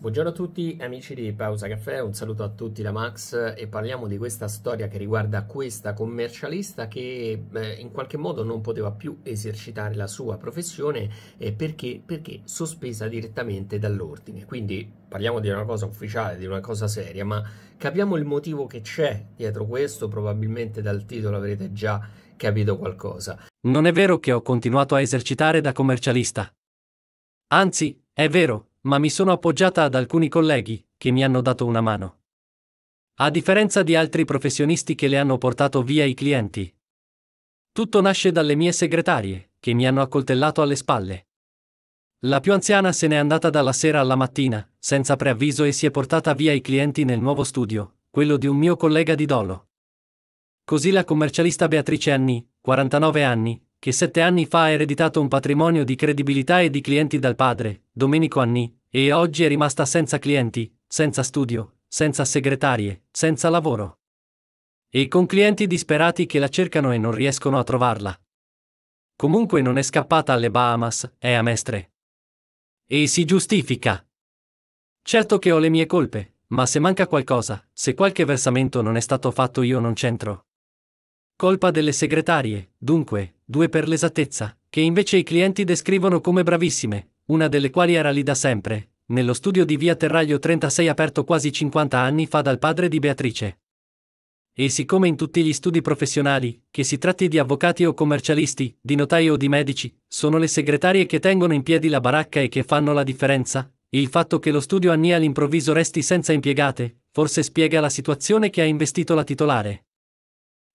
Buongiorno a tutti amici di Pausa Caffè, un saluto a tutti da Max e parliamo di questa storia che riguarda questa commercialista che eh, in qualche modo non poteva più esercitare la sua professione eh, perché, perché sospesa direttamente dall'ordine. Quindi parliamo di una cosa ufficiale, di una cosa seria, ma capiamo il motivo che c'è dietro questo, probabilmente dal titolo avrete già capito qualcosa. Non è vero che ho continuato a esercitare da commercialista. Anzi, è vero, ma mi sono appoggiata ad alcuni colleghi che mi hanno dato una mano. A differenza di altri professionisti che le hanno portato via i clienti. Tutto nasce dalle mie segretarie, che mi hanno accoltellato alle spalle. La più anziana se n'è andata dalla sera alla mattina, senza preavviso e si è portata via i clienti nel nuovo studio, quello di un mio collega di Dolo. Così la commercialista Beatrice Anni, 49 anni, che sette anni fa ha ereditato un patrimonio di credibilità e di clienti dal padre, Domenico Anni, e oggi è rimasta senza clienti, senza studio, senza segretarie, senza lavoro. E con clienti disperati che la cercano e non riescono a trovarla. Comunque non è scappata alle Bahamas, è a Mestre. E si giustifica. Certo che ho le mie colpe, ma se manca qualcosa, se qualche versamento non è stato fatto io non c'entro. Colpa delle segretarie, dunque, due per l'esattezza, che invece i clienti descrivono come bravissime, una delle quali era lì da sempre, nello studio di via Terraglio 36 aperto quasi 50 anni fa dal padre di Beatrice. E siccome in tutti gli studi professionali, che si tratti di avvocati o commercialisti, di notai o di medici, sono le segretarie che tengono in piedi la baracca e che fanno la differenza, il fatto che lo studio Anni all'improvviso resti senza impiegate, forse spiega la situazione che ha investito la titolare.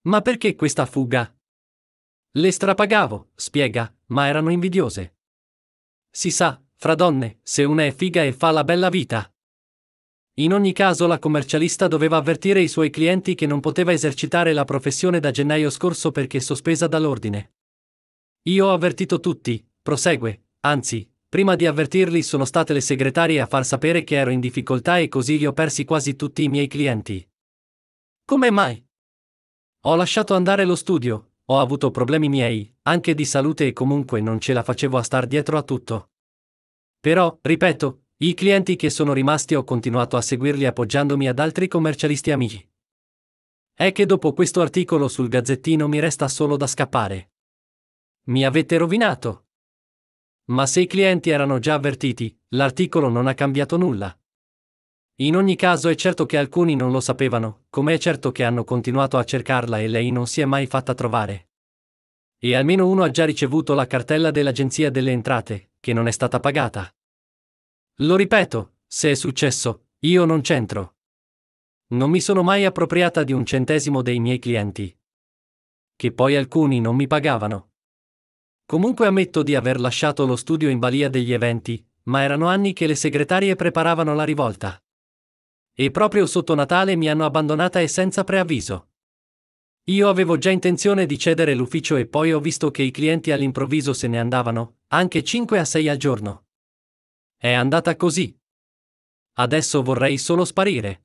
Ma perché questa fuga? Le strapagavo, spiega, ma erano invidiose. Si sa, fra donne, se una è figa e fa la bella vita. In ogni caso la commercialista doveva avvertire i suoi clienti che non poteva esercitare la professione da gennaio scorso perché sospesa dall'ordine. Io ho avvertito tutti, prosegue, anzi, prima di avvertirli sono state le segretarie a far sapere che ero in difficoltà e così li ho persi quasi tutti i miei clienti. Come mai? Ho lasciato andare lo studio, ho avuto problemi miei, anche di salute e comunque non ce la facevo a star dietro a tutto. Però, ripeto, i clienti che sono rimasti ho continuato a seguirli appoggiandomi ad altri commercialisti amici. È che dopo questo articolo sul gazzettino mi resta solo da scappare. Mi avete rovinato. Ma se i clienti erano già avvertiti, l'articolo non ha cambiato nulla. In ogni caso è certo che alcuni non lo sapevano, come è certo che hanno continuato a cercarla e lei non si è mai fatta trovare. E almeno uno ha già ricevuto la cartella dell'Agenzia delle Entrate, che non è stata pagata. Lo ripeto, se è successo, io non c'entro. Non mi sono mai appropriata di un centesimo dei miei clienti. Che poi alcuni non mi pagavano. Comunque ammetto di aver lasciato lo studio in balia degli eventi, ma erano anni che le segretarie preparavano la rivolta. E proprio sotto Natale mi hanno abbandonata e senza preavviso. Io avevo già intenzione di cedere l'ufficio e poi ho visto che i clienti all'improvviso se ne andavano, anche 5 a 6 al giorno. È andata così. Adesso vorrei solo sparire.